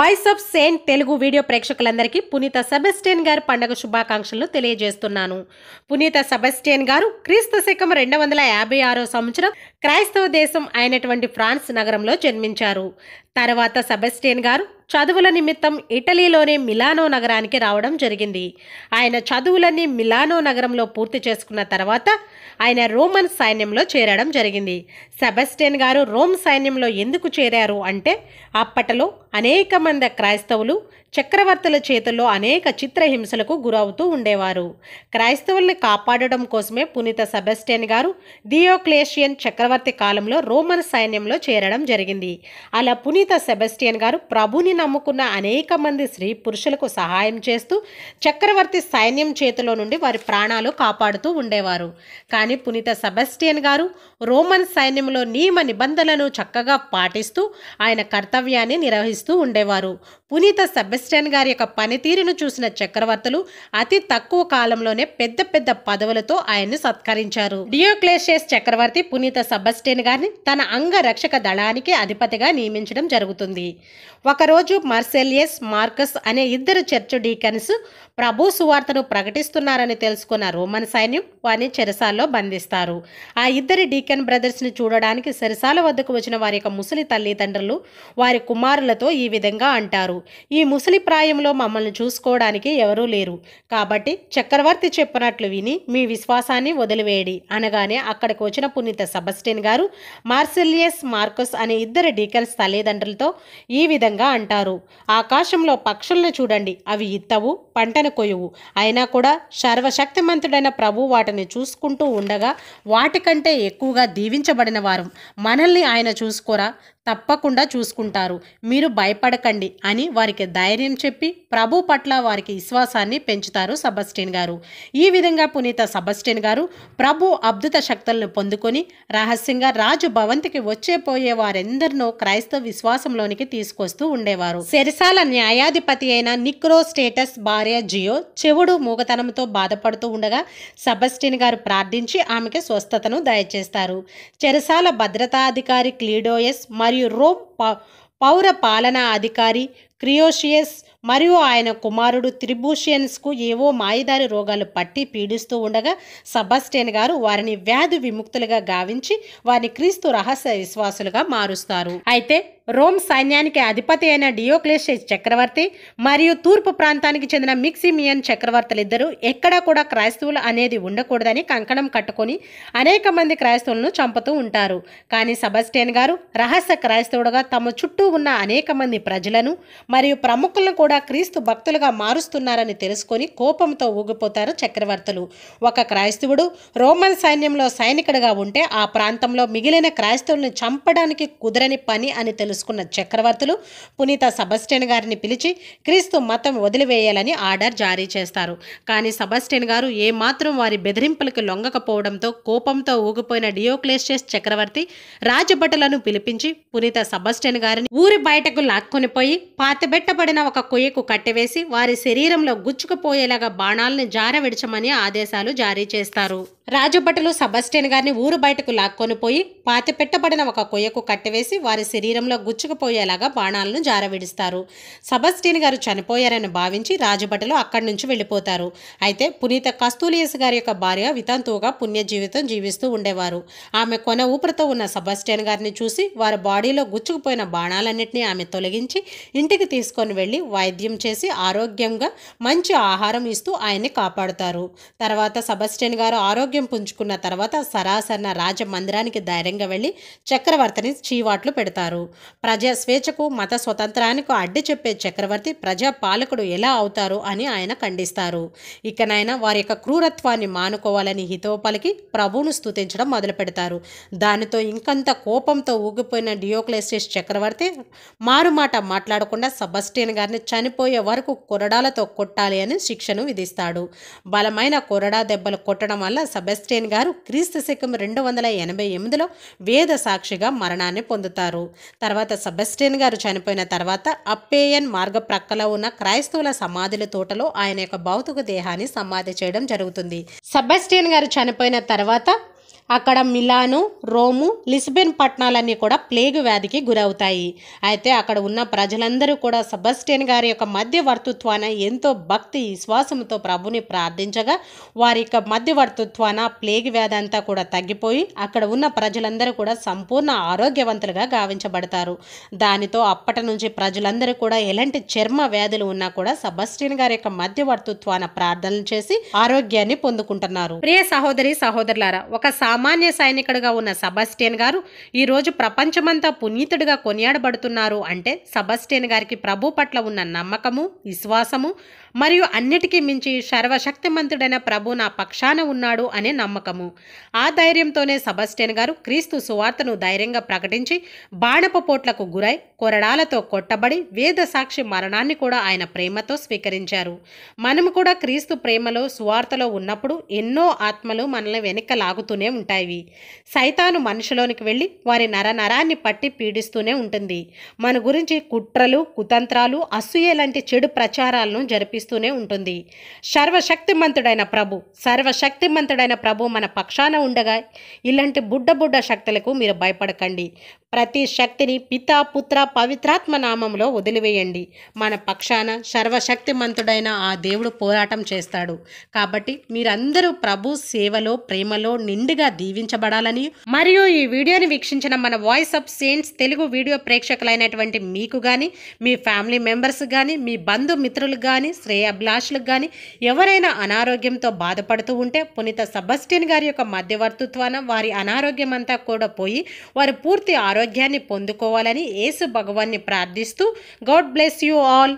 voice of saint Telugu video ప్రేక్షకులందరికీ పునీత Sebastian గారి పండగ శుభాకాంక్షలు తెలియజేస్తున్నాను పునీత సెబెస్టియన్ గారు క్రీస్తు శకం రెండు వందల యాభై ఆరో సంవత్సరం క్రైస్తవ దేశం అయినటువంటి ఫ్రాన్స్ నగరంలో జన్మించారు తర్వాత సెబెస్టియన్ గారు చదువుల నిమిత్తం ఇటలీలోని మిలానో నగరానికి రావడం జరిగింది ఆయన చదువులన్నీ మిలానో నగరంలో పూర్తి చేసుకున్న తర్వాత ఆయన రోమన్ సైన్యంలో చేరడం జరిగింది సెబెస్టియన్ గారు రోమ్ సైన్యంలో ఎందుకు చేరారు అంటే అప్పట్లో అనేక మంది క్రైస్తవులు చక్రవర్తుల చేతుల్లో అనేక చిత్రహింసలకు గురవుతూ ఉండేవారు క్రైస్తవుల్ని కాపాడడం కోసమే పునీత సెబెస్టియన్ గారు డియోక్లేషియన్ చక్రవర్తి చక్రవర్తి కాలంలో రోమన్ సైన్యంలో చేరడం జరిగింది అలా పునీత సెబెస్టియన్ గారు ప్రభుని నమ్ముకున్న అనేక మంది స్త్రీ పురుషులకు సహాయం చేస్తూ చక్రవర్తి సైన్యం చేతిలో నుండి వారి ప్రాణాలు కాపాడుతూ ఉండేవారు కానీ పునీత సెబెస్టియన్ గారు రోమన్ సైన్యంలో నియమ నిబంధనలను చక్కగా పాటిస్తూ ఆయన కర్తవ్యాన్ని నిర్వహిస్తూ ఉండేవారు పునీత సెబెస్టియన్ గారి యొక్క పనితీరును చూసిన చక్రవర్తులు అతి తక్కువ కాలంలోనే పెద్ద పెద్ద పదవులతో ఆయన్ని సత్కరించారు డియోక్లేషియస్ చక్రవర్తి పునీత సబ్బస్టేన్ గారిని తన అంగరక్షక దళానికి అధిపతిగా నియమించడం జరుగుతుంది ఒకరోజు మర్సెలియస్ మార్కస్ అనే ఇద్దరు చర్చ్ డీకన్స్ ప్రభు సువార్తను ప్రకటిస్తున్నారని తెలుసుకున్న రోమన్ సైన్యం వారిని చెరసాల్లో బంధిస్తారు ఆ ఇద్దరి డీకన్ బ్రదర్స్ని చూడడానికి చెరసాల వద్దకు వచ్చిన వారి యొక్క ముసలి తల్లిదండ్రులు వారి కుమారులతో ఈ విధంగా అంటారు ఈ ముసలి ప్రాయంలో మమ్మల్ని చూసుకోవడానికి ఎవరూ లేరు కాబట్టి చక్రవర్తి చెప్పినట్లు విని మీ విశ్వాసాన్ని వదిలివేయడి అనగానే అక్కడికి వచ్చిన పునీత సబస్టే ఆగస్టిన్ గారు మార్సిలియస్ మార్కస్ అనే ఇద్దరు డీకన్స్ తల్లిదండ్రులతో ఈ విధంగా అంటారు ఆకాశంలో పక్షులను చూడండి అవి ఇత్తవు పంటను కొయ్యవు అయినా కూడా సర్వశక్తిమంతుడైన ప్రభు వాటిని చూసుకుంటూ ఉండగా వాటికంటే ఎక్కువగా దీవించబడిన వారు మనల్ని ఆయన చూసుకోరా తప్పకుండా చూసుకుంటారు మీరు భయపడకండి అని వారికి ధైర్యం చెప్పి ప్రభు పట్ల వారికి విశ్వాసాన్ని పెంచుతారు సబస్టిన్ గారు ఈ విధంగా పునీత సబస్టిన్ గారు ప్రభు అద్భుత శక్తులను పొందుకొని రహస్యంగా రాజు భవంతికి వచ్చే పోయే వారెందరినో క్రైస్తవ విశ్వాసంలోనికి తీసుకొస్తూ ఉండేవారు సెరిసాల న్యాయాధిపతి అయిన నిక్రో స్టేటస్ బా భార్య జియో చెవుడు మూగతనంతో బాధపడుతూ ఉండగా సబస్టిన్ గారు ప్రార్థించి ఆమెకి స్వస్థతను దయచేస్తారు చెరసాల భద్రతాధికారి క్లీడోయస్ మరియు రోమ్ పౌర పాలనా అధికారి క్రియోషియస్ మరియు ఆయన కుమారుడు త్రిభూషియన్స్కు ఏవో మాయదారి రోగాలు పట్టి పీడిస్తూ ఉండగా సబాస్టేన్ గారు వారిని వ్యాధి విముక్తులుగా గావించి వారిని క్రీస్తు రహస్య విశ్వాసులుగా మారుస్తారు అయితే రోమ్ సైన్యానికి అధిపతి అయిన డియోక్లేషియ చక్రవర్తి మరియు తూర్పు ప్రాంతానికి చెందిన మిక్సిమియన్ చక్రవర్తులిద్దరూ ఎక్కడా కూడా క్రైస్తవులు అనేది ఉండకూడదని కంకణం కట్టుకొని అనేక మంది క్రైస్తవులను చంపుతూ ఉంటారు కానీ సబస్టేన్ గారు రహస్య క్రైస్తవుడుగా తమ చుట్టూ ఉన్న అనేక మంది ప్రజలను మరియు ప్రముఖులను కూడా క్రీస్తు భక్తులుగా మారుస్తున్నారని తెలుసుకొని కోపంతో ఊగిపోతారు చక్రవర్తులు ఒక క్రైస్తవుడు రోమన్ సైన్యంలో సైనికుడిగా ఉంటే ఆ ప్రాంతంలో మిగిలిన క్రైస్తవులను చంపడానికి కుదరని పని అని తెలుసుకున్న చక్రవర్తులు పునీత సబస్టియన్ గారిని పిలిచి క్రీస్తు మతం వదిలివేయాలని ఆర్డర్ జారీ చేస్తారు కానీ సబస్టియన్ గారు ఏమాత్రం వారి బెదిరింపులకు లొంగకపోవడంతో కోపంతో ఊగిపోయిన డియోక్లేషియస్ చక్రవర్తి రాజభటులను పిలిపించి పునీత సబస్టియన్ గారిని ఊరి బయటకు లాక్కొనిపోయి పాత కట్టబెట్టబడిన ఒక కొయ్యకు కట్టవేసి వారి శరీరంలో గుచ్చుకుపోయేలాగా బాణాలను జారవిడచమని ఆదేశాలు జారీ చేస్తారు రాజభటులు సబస్టేన్ గారిని ఊరు బయటకు లాక్కొని పోయి పాతి పెట్టబడిన ఒక కొయ్యకు కట్టవేసి వారి శరీరంలో గుచ్చుకుపోయేలాగా బాణాలను జారవిడిస్తారు సబస్టేన్ గారు చనిపోయారని భావించి రాజభటులు అక్కడి నుంచి వెళ్ళిపోతారు అయితే పునీత కస్తూలియస్ గారి యొక్క భార్య వితంతువుగా పుణ్య జీవితం జీవిస్తూ ఉండేవారు ఆమె కొన ఊపిరితో ఉన్న సబస్టేన్ గారిని చూసి వారి బాడీలో గుచ్చుకుపోయిన బాణాలన్నింటినీ ఆమె తొలగించి ఇంటికి తీసుకొని వెళ్ళి వైద్యం చేసి ఆరోగ్యంగా మంచి ఆహారం ఇస్తూ ఆయన్ని కాపాడుతారు తర్వాత సబస్టియన్ గారు ఆరోగ్యం పుంజుకున్న తర్వాత సరాసరణ రాజ మందిరానికి ధైర్యంగా వెళ్ళి చక్రవర్తిని చీవాట్లు పెడతారు ప్రజా స్వేచ్ఛకు మత స్వతంత్రానికి అడ్డు చెప్పే చక్రవర్తి ప్రజా పాలకుడు ఎలా అవుతారు అని ఆయన ఖండిస్తారు ఇకనైనా వారి యొక్క క్రూరత్వాన్ని మానుకోవాలని హితోపలికి ప్రభువును స్థుతించడం మొదలు పెడతారు దానితో ఇంకంత కోపంతో ఊగిపోయిన డియోక్లైసిస్ చక్రవర్తి మారుమాట మాట్లాడకుండా సబస్టియన్ గారిని చనిపోయే వరకు కొరడాలతో కొట్టాలి అని శిక్షను విధిస్తాడు బలమైన కొరడా దెబ్బలు కొట్టడం వల్ల సబస్టియన్ గారు క్రీస్తు శకం రెండు వందల ఎనభై ఎనిమిదిలో వేద సాక్షిగా మరణాన్ని పొందుతారు తర్వాత సబస్టియన్ గారు చనిపోయిన తర్వాత అప్పేయన్ మార్గ ప్రక్కలో ఉన్న క్రైస్తవుల సమాధుల తోటలో ఆయన యొక్క భౌతిక దేహాన్ని సమాధి చేయడం జరుగుతుంది సబస్టియన్ గారు చనిపోయిన తర్వాత అక్కడ మిలాను రోము లిస్బెన్ పట్టణాలన్నీ కూడా ప్లేగ్ వ్యాధికి గురవుతాయి అయితే అక్కడ ఉన్న ప్రజలందరూ కూడా సబస్టియన్ గారి యొక్క మధ్యవర్తిత్వాన ఎంతో భక్తి విశ్వాసంతో ప్రభుని ప్రార్థించగా వారి యొక్క మధ్యవర్తిత్వాన ప్లేగ్ వ్యాధి అంతా కూడా తగ్గిపోయి అక్కడ ఉన్న ప్రజలందరూ కూడా సంపూర్ణ ఆరోగ్యవంతులుగా గావించబడతారు దానితో అప్పటి నుంచి ప్రజలందరూ కూడా ఎలాంటి చర్మ వ్యాధులు ఉన్నా కూడా సబస్టియన్ గారి యొక్క మధ్యవర్తిత్వాన ప్రార్థనలు చేసి ఆరోగ్యాన్ని పొందుకుంటున్నారు ప్రియ సహోదరి సహోదరులారా ఒక సా సామాన్య సైనికుడిగా ఉన్న సబస్టేన్ గారు ఈరోజు ప్రపంచమంతా పునీతుడిగా కొనియాడబడుతున్నారు అంటే సబస్టేన్ గారికి ప్రభు పట్ల ఉన్న నమ్మకము విశ్వాసము మరియు అన్నిటికీ మించి సర్వశక్తిమంతుడైన ప్రభు నా పక్షాన ఉన్నాడు అనే నమ్మకము ఆ ధైర్యంతోనే సబస్టెన్ గారు క్రీస్తు సువార్తను ధైర్యంగా ప్రకటించి బాణపు పోట్లకు గురై కొరడాలతో కొట్టబడి వేద సాక్షి మరణాన్ని కూడా ఆయన ప్రేమతో స్వీకరించారు మనము కూడా క్రీస్తు ప్రేమలో సువార్తలో ఉన్నప్పుడు ఎన్నో ఆత్మలు మనల్ని వెనక లాగుతూనే ఉంటాయి సైతాను మనుషులోనికి వెళ్ళి వారి నరనరాన్ని పట్టి పీడిస్తూనే ఉంటుంది మన గురించి కుట్రలు కుతంత్రాలు అసూయ లాంటి చెడు ప్రచారాలను జరిపి కనిపిస్తూనే ఉంటుంది సర్వశక్తిమంతుడైన ప్రభు సర్వశక్తిమంతుడైన ప్రభు మన పక్షాన ఉండగా ఇలాంటి బుడ్డ బుడ్డ శక్తులకు మీరు భయపడకండి ప్రతి శక్తిని పితా పుత్ర పవిత్రాత్మ నామంలో వదిలివేయండి మన పక్షాన సర్వశక్తిమంతుడైన ఆ దేవుడు పోరాటం చేస్తాడు కాబట్టి మీరందరూ ప్రభు సేవలో ప్రేమలో నిండుగా దీవించబడాలని మరియు ఈ వీడియోని వీక్షించిన మన voice of saints Telugu video ప్రేక్షకులైనటువంటి మీకు కానీ మీ ఫ్యామిలీ మెంబర్స్ కానీ మీ బంధుమిత్రులకు కానీ శ్రేయభిలాషులకు కానీ ఎవరైనా అనారోగ్యంతో బాధపడుతూ ఉంటే పునీత సబస్టిన్ గారి యొక్క మధ్యవర్తిత్వాన వారి అనారోగ్యం అంతా కూడా పోయి వారు పూర్తి ఆరోగ్య ఆరోగ్యాన్ని పొందుకోవాలని యేసు భగవాన్ని ప్రార్థిస్తూ గాడ్ బ్లెస్ యూ ఆల్